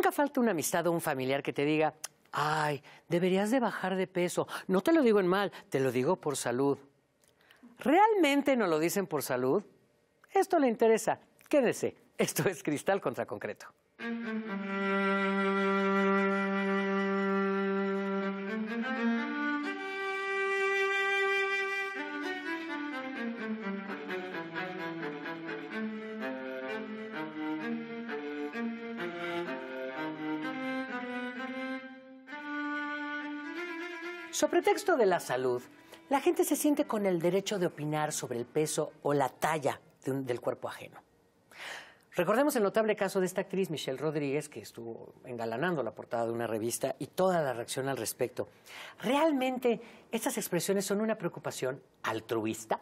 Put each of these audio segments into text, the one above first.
nunca falta una amistad o un familiar que te diga, ay, deberías de bajar de peso. No te lo digo en mal, te lo digo por salud. ¿Realmente no lo dicen por salud? Esto le interesa. Quédese. Esto es cristal contra concreto. Sobre texto de la salud, la gente se siente con el derecho de opinar sobre el peso o la talla del cuerpo ajeno. Recordemos el notable caso de esta actriz, Michelle Rodríguez, que estuvo engalanando la portada de una revista y toda la reacción al respecto. ¿Realmente estas expresiones son una preocupación altruista?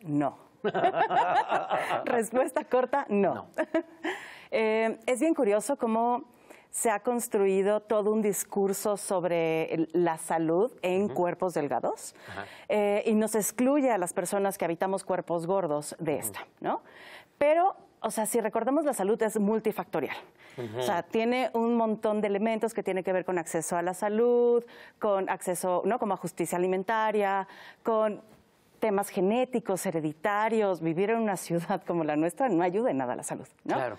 No. Respuesta corta, no. Eh, es bien curioso cómo se ha construido todo un discurso sobre la salud en cuerpos delgados eh, y nos excluye a las personas que habitamos cuerpos gordos de esta, ¿no? Pero o sea, si recordamos, la salud es multifactorial. O sea, tiene un montón de elementos que tienen que ver con acceso a la salud, con acceso, ¿no? Como a justicia alimentaria, con temas genéticos, hereditarios. Vivir en una ciudad como la nuestra no ayuda en nada a la salud, ¿no? Claro.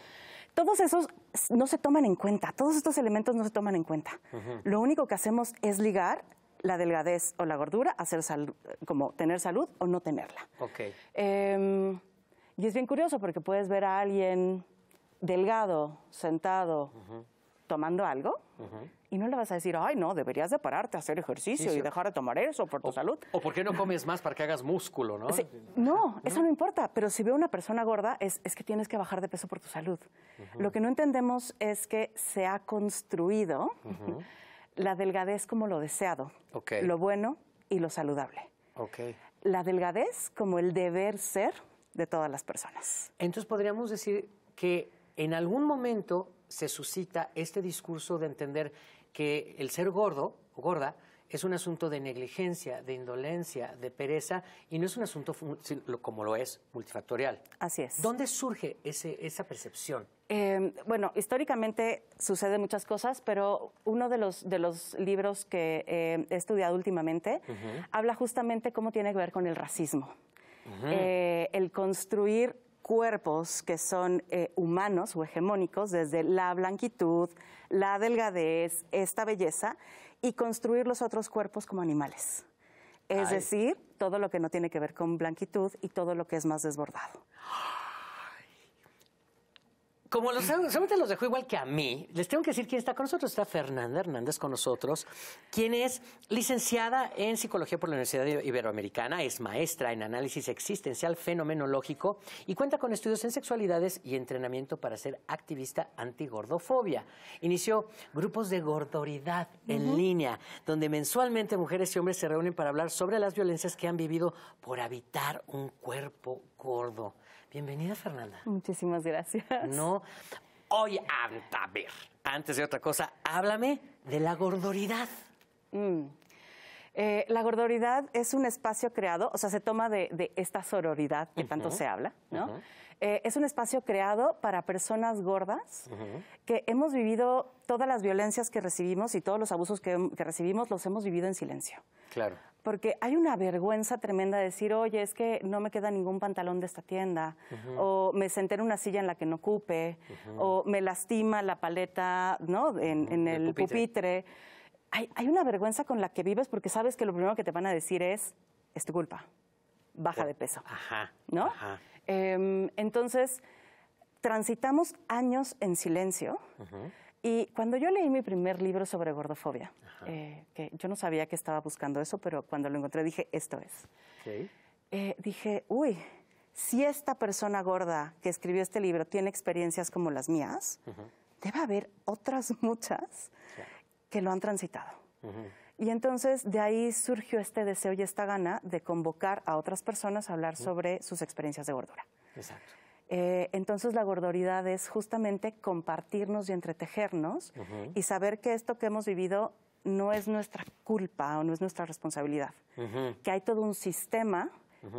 Todos esos no se toman en cuenta, todos estos elementos no se toman en cuenta. Lo único que hacemos es ligar la delgadez o la gordura a como tener salud o no tenerla. Em, y es bien curioso porque puedes ver a alguien delgado, sentado, tomando algo y no le vas a decir, ay, no, deberías de pararte a hacer ejercicio y dejar de tomar eso por tu salud. O por qué no comes más para que hagas músculo, ¿no? No, eso no importa, pero si veo a una persona gorda es, que tienes que bajar de peso por tu salud. Lo que no entendemos es que se ha construido la delgadez como lo deseado, lo bueno y lo saludable. La delgadez como el deber ser de todas las personas. Entonces podríamos decir que en algún momento se suscita este discurso de entender que el ser gordo o gorda es un asunto de negligencia, de indolencia, de pereza y no es un asunto como lo es multifactorial. Así es. ¿Dónde surge esa percepción? Em, bueno, históricamente sucede muchas cosas, pero uno de los, de los libros que em, he estudiado últimamente habla justamente cómo tiene que ver con el racismo. Eh, el construir cuerpos que son eh, humanos o hegemónicos, desde la blanquitud, la delgadez, esta belleza, y construir los otros cuerpos como animales. Es decir, todo lo que no tiene que ver con blanquitud y todo lo que es más desbordado como los, solamente los dejó igual que a mí, les tengo que decir quién está con nosotros. Está Fernanda Hernández con nosotros, quien es licenciada en Psicología por la Universidad Iberoamericana, es maestra en Análisis Existencial Fenomenológico y cuenta con estudios en sexualidades y entrenamiento para ser activista antigordofobia. Inició grupos de gordoridad en línea, donde mensualmente mujeres y hombres se reúnen para hablar sobre las violencias que han vivido por habitar un cuerpo gordo. Bienvenida, Fernanda. Muchísimas gracias. No, hoy, a ver, antes de otra cosa, háblame de la gordoridad. Mm. Eh, la gordoridad es un espacio creado, o sea, se toma de, esta sororidad que tanto se habla, ¿no? Eh, es un espacio creado para personas gordas que hemos vivido todas las violencias que recibimos y todos los abusos que recibimos los hemos vivido en silencio. Claro porque hay una vergüenza tremenda de decir, oye, es que no me queda ningún pantalón de esta tienda, o me senté en una silla en la que no ocupe, o me lastima la paleta ¿no? en, el, pupitre. Hay, una vergüenza con la que vives porque sabes que lo primero que te van a decir es, es tu culpa, baja de peso. Ajá. ¿No? Em, entonces, transitamos años en silencio. Y cuando yo leí mi primer libro sobre gordofobia, eh, que yo no sabía que estaba buscando eso, pero cuando lo encontré dije, esto es. Eh, dije, uy, si esta persona gorda que escribió este libro tiene experiencias como las mías, debe haber otras muchas que lo han transitado. Y entonces de ahí surgió este deseo y esta gana de convocar a otras personas a hablar sobre sus experiencias de gordura. Exacto. Eh, entonces la gordoridad es justamente compartirnos y entretejernos y saber que esto que hemos vivido no es nuestra culpa o no es nuestra responsabilidad, que hay todo un sistema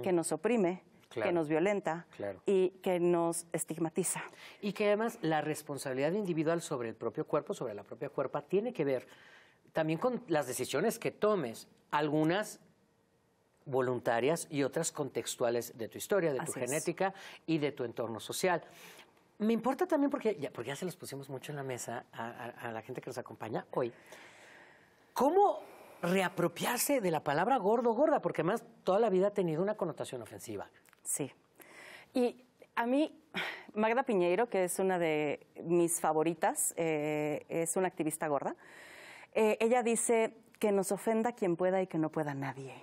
que nos oprime, que nos violenta y que nos estigmatiza. Y que además la responsabilidad individual sobre el propio cuerpo, sobre la propia cuerpa, tiene que ver también con las decisiones que tomes. Algunas voluntarias y otras contextuales de tu historia, de tu genética y de tu entorno social. Me importa también porque ya, porque ya se los pusimos mucho en la mesa a, la gente que nos acompaña hoy. ¿Cómo reapropiarse de la palabra gordo gorda? Porque además toda la vida ha tenido una connotación ofensiva. Sí. Y a mí, Magda Piñeiro, que es una de mis favoritas, eh, es una activista gorda, eh, ella dice que nos ofenda quien pueda y que no pueda nadie.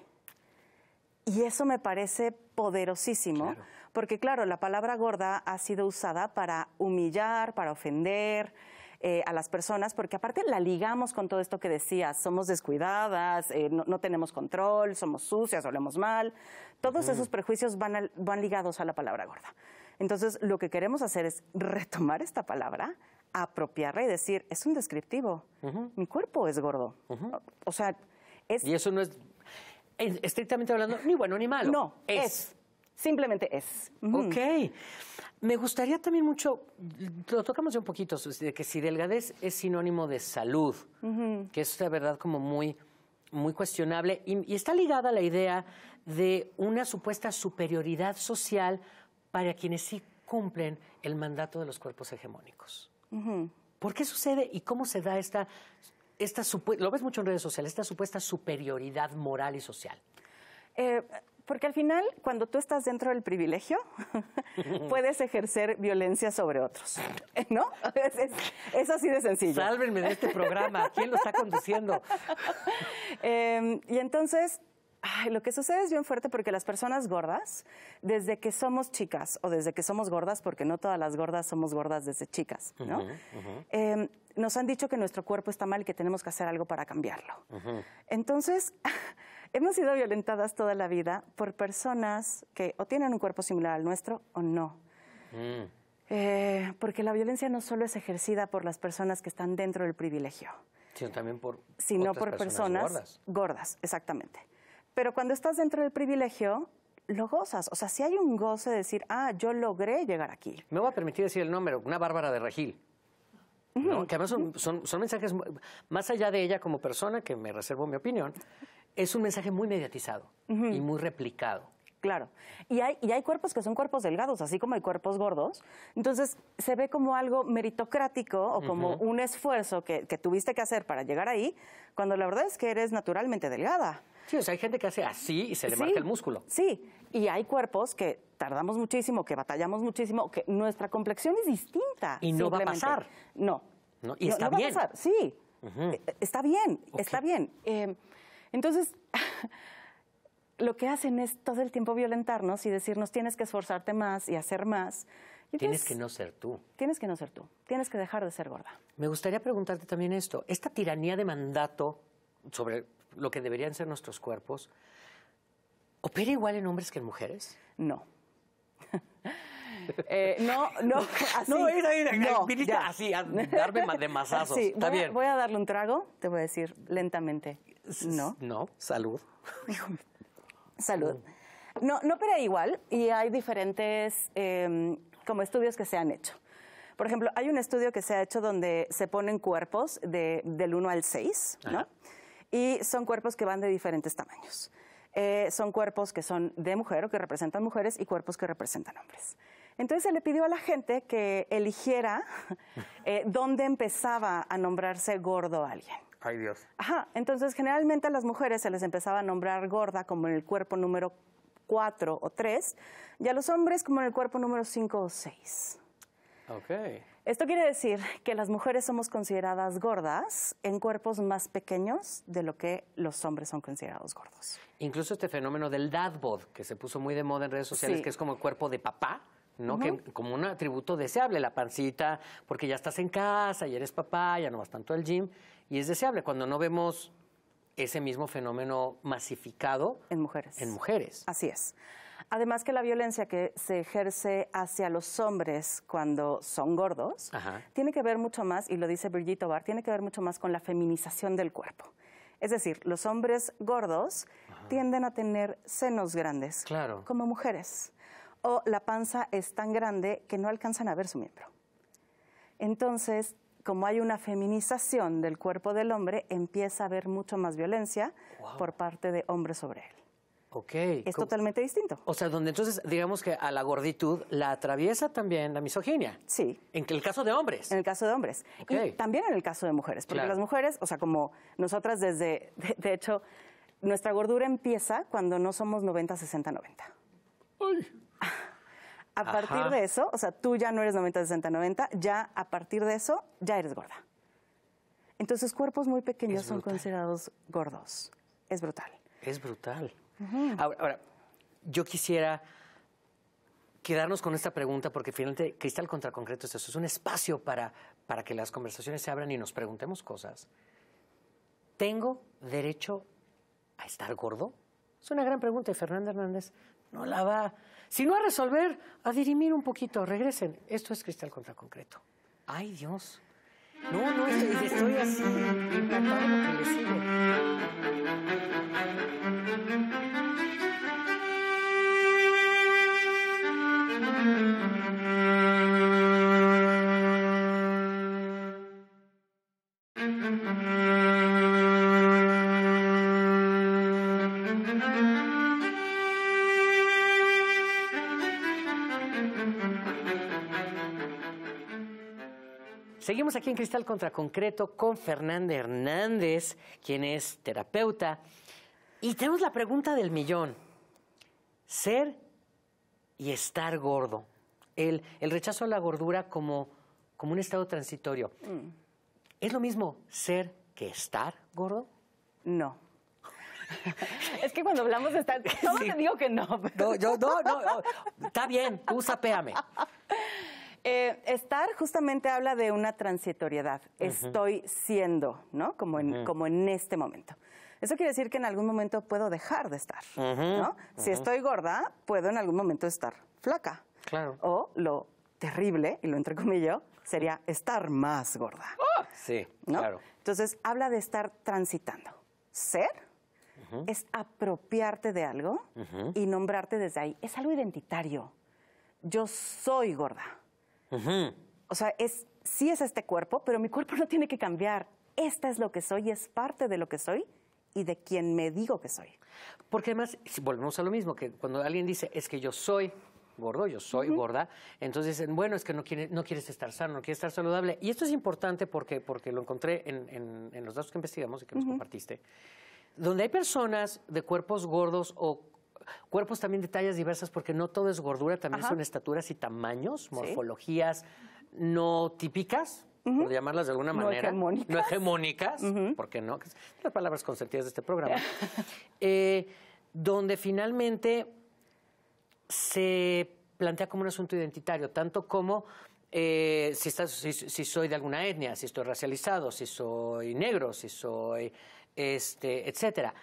Y eso me parece poderosísimo, porque claro, la palabra gorda ha sido usada para humillar, para ofender, eh, a las personas, porque aparte la ligamos con todo esto que decías, somos descuidadas, eh, no, tenemos control, somos sucias, olemos mal, todos esos prejuicios van, van ligados a la palabra gorda. Entonces, lo que queremos hacer es retomar esta palabra, apropiarla y decir, es un descriptivo, mi cuerpo es gordo. o sea, es... Y eso no es estrictamente hablando, ni bueno ni malo. No, es. Simplemente es. Ok. Me gustaría también mucho, lo tocamos ya un poquito, de que si delgadez es sinónimo de salud, que es de verdad como muy, cuestionable, y, está ligada a la idea de una supuesta superioridad social para quienes sí cumplen el mandato de los cuerpos hegemónicos. ¿Por qué sucede y cómo se da esta esta lo ves mucho en redes sociales, esta supuesta superioridad moral y social. Eh, porque al final, cuando tú estás dentro del privilegio, puedes ejercer violencia sobre otros. ¿No? Es, así de sencillo. Sálvenme de este programa. ¿Quién lo está conduciendo? Em, y entonces, lo que sucede es bien fuerte porque las personas gordas, desde que somos chicas o desde que somos gordas, porque no todas las gordas somos gordas desde chicas, ¿no? Em, nos han dicho que nuestro cuerpo está mal y que tenemos que hacer algo para cambiarlo. Entonces, hemos sido violentadas toda la vida por personas que o tienen un cuerpo similar al nuestro o no. Mm. Eh, porque la violencia no solo es ejercida por las personas que están dentro del privilegio. Sino también por... otras personas, personas gordas. gordas. exactamente. Pero cuando estás dentro del privilegio, lo gozas. O sea, si hay un goce de decir, ah, yo logré llegar aquí. Me voy a permitir decir el nombre, una Bárbara de Regil. Que además son, mensajes, más allá de ella como persona, que me reservo mi opinión, es un mensaje muy mediatizado y muy replicado. Claro. Y hay, y hay cuerpos que son cuerpos delgados, así como hay cuerpos gordos. Entonces, se ve como algo meritocrático o como un esfuerzo que, tuviste que hacer para llegar ahí, cuando la verdad es que eres naturalmente delgada. Sí, o sea, hay gente que hace así y se le marca el músculo. Sí, y hay cuerpos que tardamos muchísimo, que batallamos muchísimo, que nuestra complexión es distinta. Y no va a pasar. No. no y está bien. Va a Sí, eh, está bien, está bien. Eh, entonces, lo que hacen es todo el tiempo violentarnos y decirnos tienes que esforzarte más y hacer más. tienes pues que no ser tú. Tienes que no ser tú. Tienes que dejar de ser gorda. Me gustaría preguntarte también esto. Esta tiranía de mandato sobre lo que deberían ser nuestros cuerpos, ¿opera igual en hombres que en mujeres? No. Eh, no, no, así. No, mira, mira. no, así, a darme de masazos. Sí, voy, voy a darle un trago, te voy a decir lentamente. No. No, salud. Salud. No, no pero igual y hay diferentes em, como estudios que se han hecho. Por ejemplo, hay un estudio que se ha hecho donde se ponen cuerpos de, del 1 al 6, Y son cuerpos que van de diferentes tamaños. Eh, son cuerpos que son de mujer o que representan mujeres y cuerpos que representan hombres. Entonces se le pidió a la gente que eligiera eh, dónde empezaba a nombrarse gordo alguien. Ay, Dios. Ajá, entonces generalmente a las mujeres se les empezaba a nombrar gorda como en el cuerpo número 4 o 3 y a los hombres como en el cuerpo número 5 o 6. Okay. Esto quiere decir que las mujeres somos consideradas gordas en cuerpos más pequeños de lo que los hombres son considerados gordos. Incluso este fenómeno del dad bod, que se puso muy de moda en redes sociales, que es como el cuerpo de papá, ¿no? que, como un atributo deseable, la pancita, porque ya estás en casa, y eres papá, ya no vas tanto al gym. Y es deseable cuando no vemos ese mismo fenómeno masificado en mujeres. En mujeres. Así es. Además que la violencia que se ejerce hacia los hombres cuando son gordos tiene que ver mucho más, y lo dice Brigitte Bar tiene que ver mucho más con la feminización del cuerpo. Es decir, los hombres gordos tienden a tener senos grandes, claro. como mujeres, o la panza es tan grande que no alcanzan a ver su miembro. Entonces, como hay una feminización del cuerpo del hombre, empieza a haber mucho más violencia por parte de hombres sobre él. Ok. Es totalmente distinto. O sea, donde entonces, digamos que a la gorditud la atraviesa también la misoginia. Sí. En el caso de hombres. En el caso de hombres. Y también en el caso de mujeres. Porque las mujeres, o sea, como nosotras desde, de, hecho, nuestra gordura empieza cuando no somos 90, 60, 90. Ay a partir de eso, o sea, tú ya no eres 90-60-90, ya a partir de eso ya eres gorda. Entonces cuerpos muy pequeños son considerados gordos. Es brutal. Es brutal. ahora, yo quisiera quedarnos con esta pregunta porque finalmente Cristal contra Concreto es eso, es un espacio para, para que las conversaciones se abran y nos preguntemos cosas. ¿Tengo derecho a estar gordo? Es una gran pregunta y Fernanda Hernández no la va si no a resolver, a dirimir un poquito, regresen. Esto es cristal contra concreto. ¡Ay, Dios! No, no, estoy, así, lo que le aquí en Cristal contra Concreto con Fernanda Hernández, quien es terapeuta. Y tenemos la pregunta del millón. Ser y estar gordo. El, el rechazo a la gordura como, como un estado transitorio. Mm. ¿Es lo mismo ser que estar gordo? No. es que cuando hablamos de estar... No te digo que no. No, no, Está bien, tú péame. Eh, estar justamente habla de una transitoriedad. Estoy siendo, ¿no? Como en, este momento. Eso quiere decir que en algún momento puedo dejar de estar, ¿no? Si estoy gorda, puedo en algún momento estar flaca. Claro. O lo terrible, y lo entre comillas sería estar más gorda. ¡Ah! sí, claro. Entonces, habla de estar transitando. Ser es apropiarte de algo y nombrarte desde ahí. Es algo identitario. Yo soy gorda. O sea, es, sí es este cuerpo, pero mi cuerpo no tiene que cambiar. Esta es lo que soy es parte de lo que soy y de quien me digo que soy. Porque además, volvemos a lo mismo, que cuando alguien dice, es que yo soy gordo, yo soy gorda, entonces bueno, es que no, no quieres estar sano, no quieres estar saludable. Y esto es importante porque, porque lo encontré en, los datos que investigamos y que nos compartiste, donde hay personas de cuerpos gordos o Cuerpos también de tallas diversas, porque no todo es gordura, también son estaturas y tamaños, morfologías no típicas, por llamarlas de alguna manera. No hegemónicas. No hegemónicas, porque no, las palabras consentidas de este programa. Eh, donde finalmente se plantea como un asunto identitario, tanto como eh, si, si, soy de alguna etnia, si estoy racializado, si soy negro, si soy, este, etcétera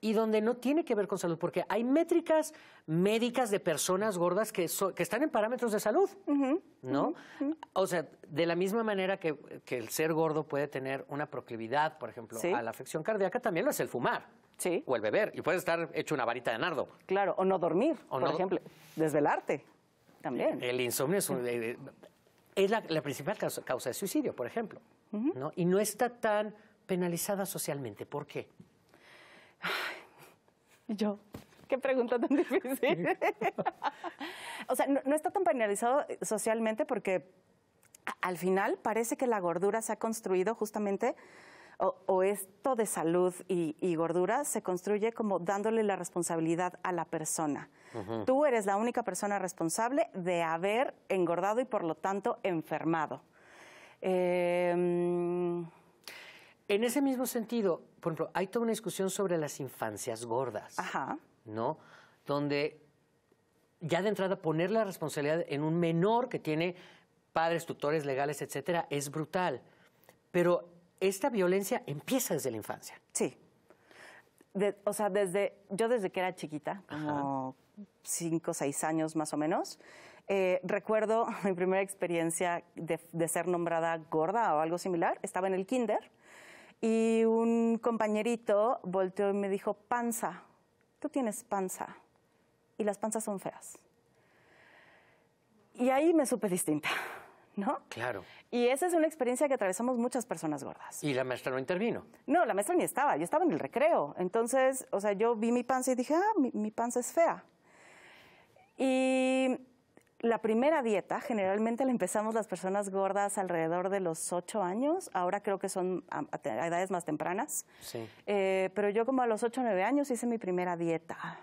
y donde no tiene que ver con salud, porque hay métricas médicas de personas gordas que, están en parámetros de salud, ¿no? O sea, de la misma manera que, el ser gordo puede tener una proclividad, por ejemplo, a la afección cardíaca, también lo es el fumar. Sí. O el beber, y puede estar hecho una varita de nardo. Claro, o no dormir, por ejemplo, desde el arte también. El insomnio es, eh, es la, principal causa, de suicidio, por ejemplo, ¿no? Y no está tan penalizada socialmente. ¿Por qué? yo, qué pregunta tan difícil. o sea, no, está tan penalizado socialmente porque al final parece que la gordura se ha construido justamente o, esto de salud y, gordura se construye como dándole la responsabilidad a la persona. Tú eres la única persona responsable de haber engordado y por lo tanto enfermado. Eh, en ese mismo sentido, por ejemplo, hay toda una discusión sobre las infancias gordas, Ajá. ¿no? Donde ya de entrada poner la responsabilidad en un menor que tiene padres, tutores legales, etcétera, es brutal. Pero esta violencia empieza desde la infancia. Sí. o sea, desde yo desde que era chiquita, como cinco o seis años más o menos, eh, recuerdo mi primera experiencia de, ser nombrada gorda o algo similar. Estaba en el kinder y un compañerito volteó y me dijo, panza, tú tienes panza y las panzas son feas. Y ahí me supe distinta, ¿no? Claro. Y esa es una experiencia que atravesamos muchas personas gordas. ¿Y la maestra no intervino? No, la maestra ni estaba, yo estaba en el recreo. Entonces, o sea, yo vi mi panza y dije, ah, mi, mi panza es fea. Y la primera dieta generalmente la empezamos las personas gordas alrededor de los ocho años. Ahora creo que son a, edades más tempranas. Sí. Eh, pero yo como a los ocho o años hice mi primera dieta.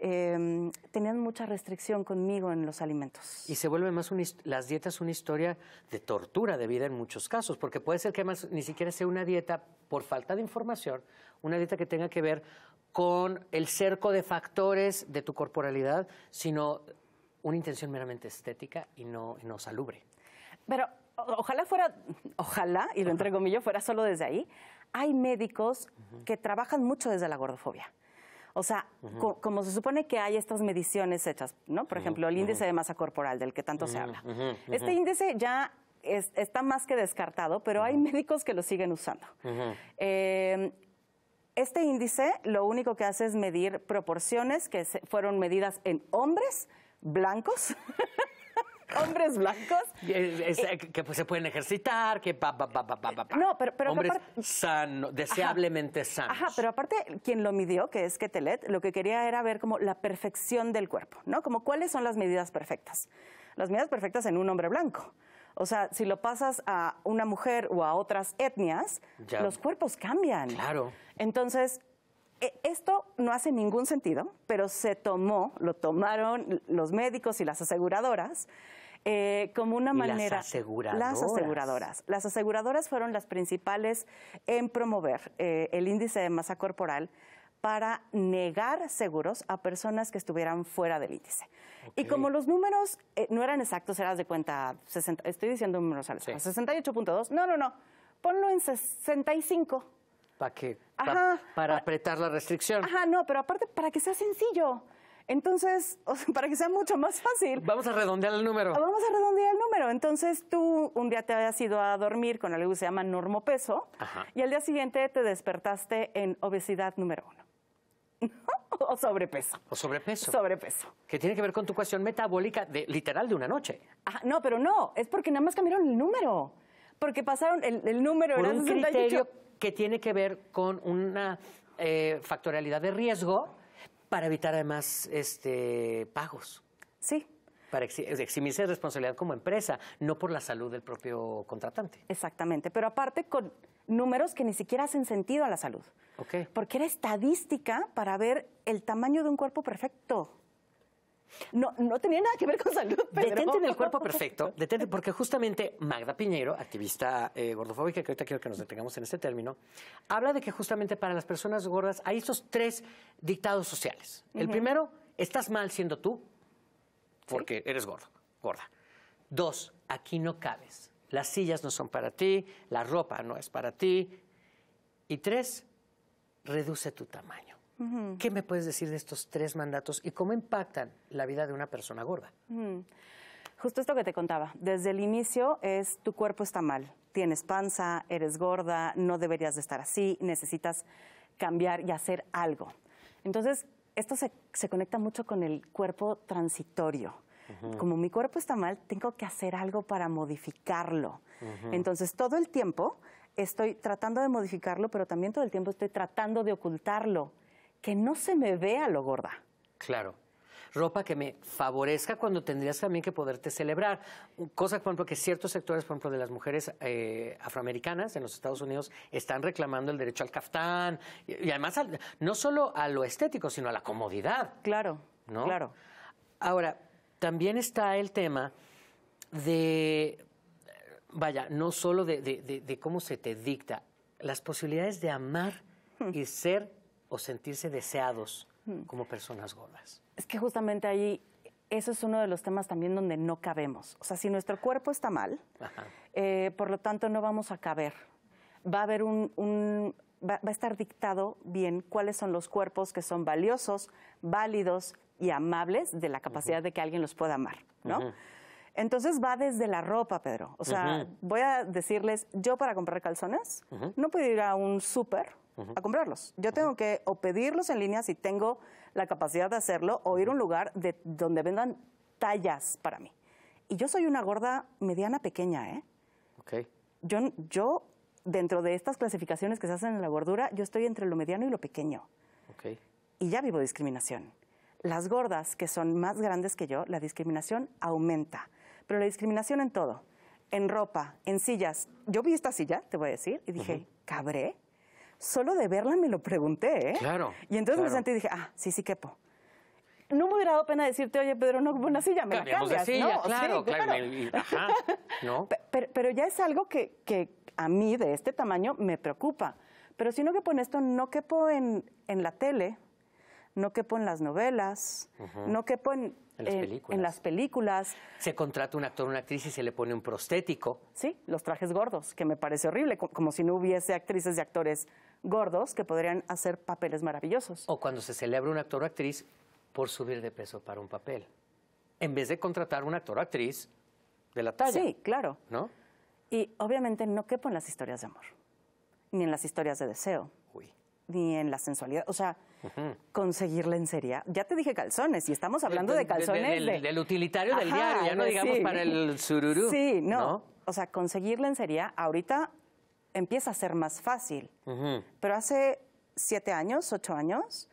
Em, tenían mucha restricción conmigo en los alimentos. Y se vuelve más un, las dietas una historia de tortura de vida en muchos casos, porque puede ser que además ni siquiera sea una dieta por falta de información, una dieta que tenga que ver con el cerco de factores de tu corporalidad, sino una intención meramente estética y no, salubre. Pero ojalá fuera, ojalá, y lo entrego yo, fuera solo desde ahí, hay médicos que trabajan mucho desde la gordofobia. O sea, como se supone que hay estas mediciones hechas, ¿no? Por ejemplo, el índice de masa corporal del que tanto se habla. Este índice ya está más que descartado, pero hay médicos que lo siguen usando. Em, este índice lo único que hace es medir proporciones que fueron medidas en hombres blancos. hombres blancos. Eh, que pues, se pueden ejercitar, que pa, pa, pa, No, pero, pero hombres sano, deseablemente ajá, Ajá, pero aparte, quien lo midió, que es Ketelet, lo que quería era ver como la perfección del cuerpo, ¿no? Como cuáles son las medidas perfectas. Las medidas perfectas en un hombre blanco. O sea, si lo pasas a una mujer o a otras etnias, los cuerpos cambian. Claro. Entonces, eh, esto no hace ningún sentido, pero se tomó, lo tomaron los médicos y las aseguradoras. Eh, como una manera. Las aseguradoras. las aseguradoras. Las aseguradoras. fueron las principales en promover eh, el índice de masa corporal para negar seguros a personas que estuvieran fuera del índice. Y como los números no eran exactos, eras de cuenta, estoy diciendo números al 68.2, no, no, no, ponlo en 65 para para apretar la restricción. Ajá, no, pero aparte para que sea sencillo. Entonces, para que sea mucho más fácil. Vamos a redondear el número. Vamos a redondear el número. Entonces, tú un día te habías ido a dormir con algo que se llama normopeso Ajá. y al día siguiente te despertaste en obesidad número uno. o sobrepeso. O sobrepeso. Sobrepeso. Que tiene que ver con tu cuestión metabólica de literal de una noche. Ajá, no, pero no, es porque nada más cambiaron el número. Porque pasaron el, número, Por era un que tiene que ver con una eh, factorialidad de riesgo para evitar además este, pagos. Sí. Para eximirse de responsabilidad como empresa, no por la salud del propio contratante. Exactamente, pero aparte con números que ni siquiera hacen sentido a la salud. Porque era estadística para ver el tamaño de un cuerpo perfecto. No, no tenía nada que ver con salud. Detente en el cuerpo perfecto, detente, porque justamente Magda Piñero, activista eh, gordofóbica, que ahorita quiero que nos detengamos en este término, habla de que justamente para las personas gordas hay esos tres dictados sociales. El primero, estás mal siendo tú, porque eres gordo, gorda. Dos, aquí no cabes. Las sillas no son para ti, la ropa no es para ti. Y tres, reduce tu tamaño. ¿Qué me puedes decir de estos tres mandatos y cómo impactan la vida de una persona gorda? Justo esto que te contaba, desde el inicio es tu cuerpo está mal, tienes panza, eres gorda, no deberías de estar así, necesitas cambiar y hacer algo. Entonces, esto se, conecta mucho con el cuerpo transitorio. Como mi cuerpo está mal, tengo que hacer algo para modificarlo. Entonces, todo el tiempo estoy tratando de modificarlo, pero también todo el tiempo estoy tratando de ocultarlo que no se me vea lo gorda. Claro. Ropa que me favorezca cuando tendrías también que poderte celebrar. Cosa, por ejemplo, que ciertos sectores, por ejemplo, de las mujeres eh, afroamericanas en los Estados Unidos están reclamando el derecho al caftán y, además no solo a lo estético, sino a la comodidad. Claro, ¿no? claro. Ahora, también está el tema de, vaya, no solo de cómo se te dicta, las posibilidades de amar hmm. y ser o sentirse deseados hmm. como personas gordas. Es que justamente ahí eso es uno de los temas también donde no cabemos. O sea, si nuestro cuerpo está mal, eh, por lo tanto no vamos a caber. Va a haber un, va, a estar dictado bien cuáles son los cuerpos que son valiosos, válidos y amables de la capacidad de que alguien los pueda amar, ¿no? Entonces va desde la ropa, Pedro. O sea, voy a decirles, yo para comprar calzones no puedo ir a un súper a comprarlos. Yo tengo que o pedirlos en línea si tengo la capacidad de hacerlo o ir a un lugar de, donde vendan tallas para mí. Y yo soy una gorda mediana pequeña, ¿eh? Ok. Yo, yo, dentro de estas clasificaciones que se hacen en la gordura, yo estoy entre lo mediano y lo pequeño. Ok. Y ya vivo discriminación. Las gordas, que son más grandes que yo, la discriminación aumenta. Pero la discriminación en todo en ropa, en sillas. Yo vi esta silla, te voy a decir, y dije, cabré solo de verla me lo pregunté, ¿eh? Claro. Y entonces me senté y dije, ah, sí, sí quepo. No me hubiera dado pena decirte, oye, Pedro, no una silla, me la cambias, ¿no? Claro, claro. ajá, ¿no? pero, ya es algo que, a mí, de este tamaño, me preocupa. Pero si no quepo en esto, no quepo en, en la tele, no quepo en las novelas, no quepo en las, películas. en las, películas. Se contrata un actor, una actriz y se le pone un prostético. Sí, los trajes gordos, que me parece horrible, como si no hubiese actrices y actores gordos que podrían hacer papeles maravillosos. O cuando se celebra un actor o actriz por subir de peso para un papel, en vez de contratar un actor o actriz de la talla. Sí, claro. ¿No? Y obviamente no quepo en las historias de amor, ni en las historias de deseo, Uy. ni en la sensualidad. O sea, uh en conseguir Ya te dije calzones y estamos hablando de, calzones. del, utilitario del diario, ya no digamos para el sururú. Sí, no. O sea, conseguir lencería ahorita empieza a ser más fácil. Pero hace siete años, ocho años,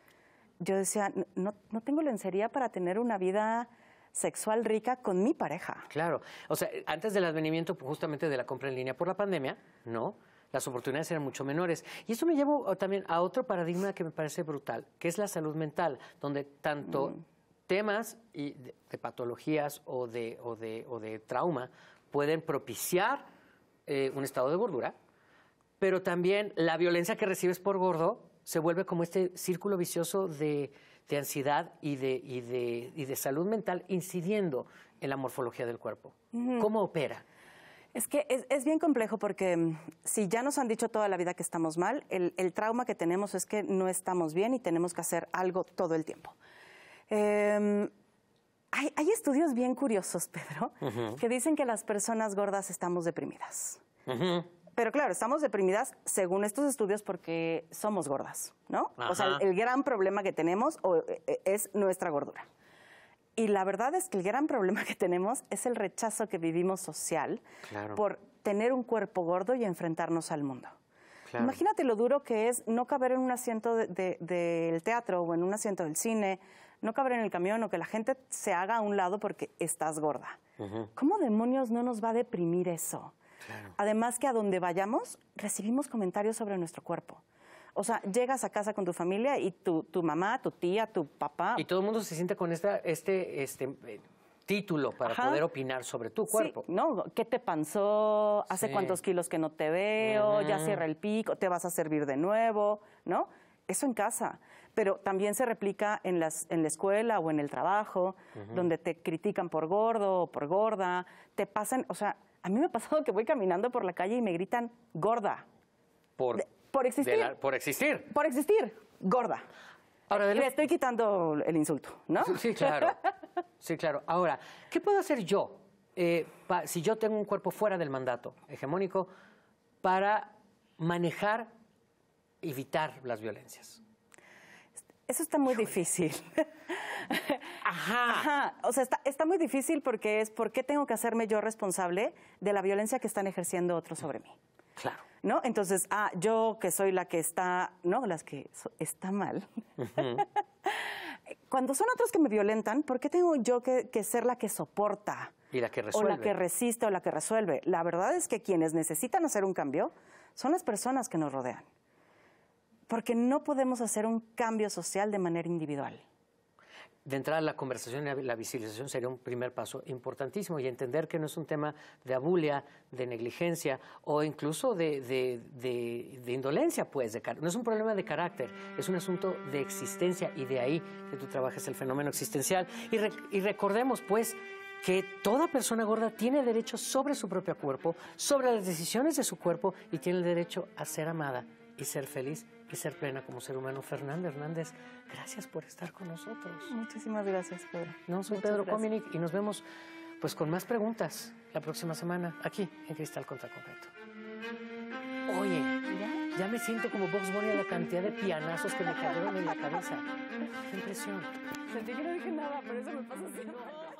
yo decía, no, no tengo lencería para tener una vida sexual rica con mi pareja. Claro. O sea, antes del advenimiento pues, justamente de la compra en línea por la pandemia, ¿no? Las oportunidades eran mucho menores. Y eso me llevó oh, también a otro paradigma que me parece brutal, que es la salud mental, donde tanto mm. temas y de, patologías o de, o, de, o de trauma pueden propiciar eh, un estado de gordura, pero también la violencia que recibes por gordo se vuelve como este círculo vicioso de, ansiedad y de, salud mental incidiendo en la morfología del cuerpo. ¿Cómo opera? Es que es, bien complejo porque mm, si ya nos han dicho toda la vida que estamos mal, el, trauma que tenemos es que no estamos bien y tenemos que hacer algo todo el tiempo. Em, hay, estudios bien curiosos, Pedro, que dicen que las personas gordas estamos deprimidas. Pero claro, estamos deprimidas según estos estudios porque somos gordas, ¿no? O sea, el, gran problema que tenemos eh, eh, es nuestra gordura. Y la verdad es que el gran problema que tenemos es el rechazo que vivimos social por tener un cuerpo gordo y enfrentarnos al mundo. Imagínate lo duro que es no caber en un asiento del teatro o en un asiento del cine, no caber en el camión o que la gente se haga a un lado porque estás gorda. ¿Cómo demonios no nos va a deprimir eso? Además que a donde vayamos recibimos comentarios sobre nuestro cuerpo. O sea, llegas a casa con tu familia y tu, mamá, tu tía, tu papá. Y todo el mundo se siente con esta, este, este eh, título para poder opinar sobre tu cuerpo. no, ¿qué te pasó? ¿Hace cuántos kilos que no te veo? ¿Ya cierra el pico? ¿Te vas a servir de nuevo? ¿No? Eso en casa. Pero también se replica en, las, en la escuela o en el trabajo, donde te critican por gordo o por gorda, te pasan, o sea, a mí me ha pasado que voy caminando por la calle y me gritan gorda. Por, por existir. por existir. Por existir, gorda. Ahora, le estoy quitando el insulto, ¿no? Sí, claro. sí, claro. Ahora, ¿qué puedo hacer yo eh, si yo tengo un cuerpo fuera del mandato hegemónico para manejar, evitar las violencias? Eso está muy difícil. Ajá. O sea, está, está, muy difícil porque es por qué tengo que hacerme yo responsable de la violencia que están ejerciendo otros sobre mí. Claro. ¿No? Entonces, ah, yo que soy la que está, no, las que está mal. Cuando son otros que me violentan, ¿por qué tengo yo que, que ser la que soporta? Y la que resuelve. O la que resiste o la que resuelve. La verdad es que quienes necesitan hacer un cambio son las personas que nos rodean. Porque no podemos hacer un cambio social de manera individual. De entrada, la conversación y la visibilización sería un primer paso importantísimo y entender que no es un tema de abulia, de negligencia o incluso de, indolencia, pues. no es un problema de carácter, es un asunto de existencia y de ahí que tú trabajas el fenómeno existencial. y, recordemos, pues, que toda persona gorda tiene derecho sobre su propio cuerpo, sobre las decisiones de su cuerpo y tiene el derecho a ser amada y ser feliz que ser plena como ser humano. Fernando Hernández, gracias por estar con nosotros. Muchísimas gracias, Pedro. No, soy Pedro Cominic y nos vemos pues con más preguntas la próxima semana aquí en Cristal contra Concreto. Oye, ¿Ya? me siento como Box Bunny a la cantidad de pianazos que me cayeron en la cabeza. Qué impresión. Sentí que no dije nada, pero eso me pasa así.